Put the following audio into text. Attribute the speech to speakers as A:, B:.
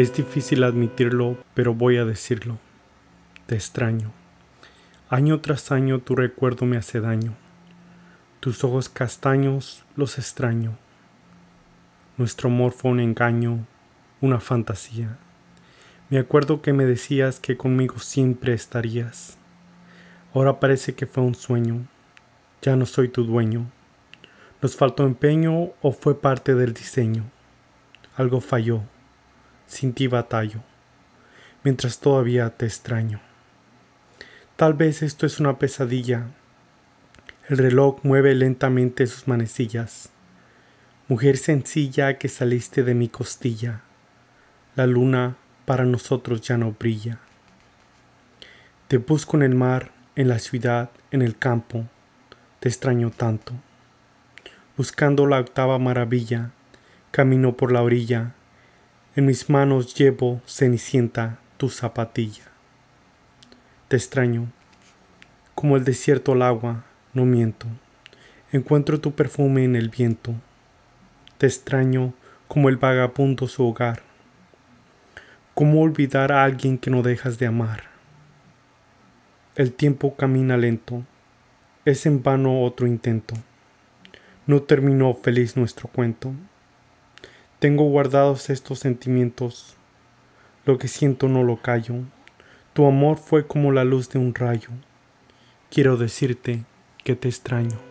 A: Es difícil admitirlo, pero voy a decirlo. Te extraño. Año tras año tu recuerdo me hace daño. Tus ojos castaños los extraño. Nuestro amor fue un engaño, una fantasía. Me acuerdo que me decías que conmigo siempre estarías. Ahora parece que fue un sueño. Ya no soy tu dueño. ¿Nos faltó empeño o fue parte del diseño? Algo falló sin ti batallo, mientras todavía te extraño. Tal vez esto es una pesadilla. El reloj mueve lentamente sus manecillas. Mujer sencilla que saliste de mi costilla, la luna para nosotros ya no brilla. Te busco en el mar, en la ciudad, en el campo, te extraño tanto. Buscando la octava maravilla, camino por la orilla, en mis manos llevo, Cenicienta, tu zapatilla. Te extraño, como el desierto al agua, no miento. Encuentro tu perfume en el viento. Te extraño como el vagabundo su hogar. ¿Cómo olvidar a alguien que no dejas de amar? El tiempo camina lento. Es en vano otro intento. No terminó feliz nuestro cuento. Tengo guardados estos sentimientos. Lo que siento no lo callo. Tu amor fue como la luz de un rayo. Quiero decirte que te extraño.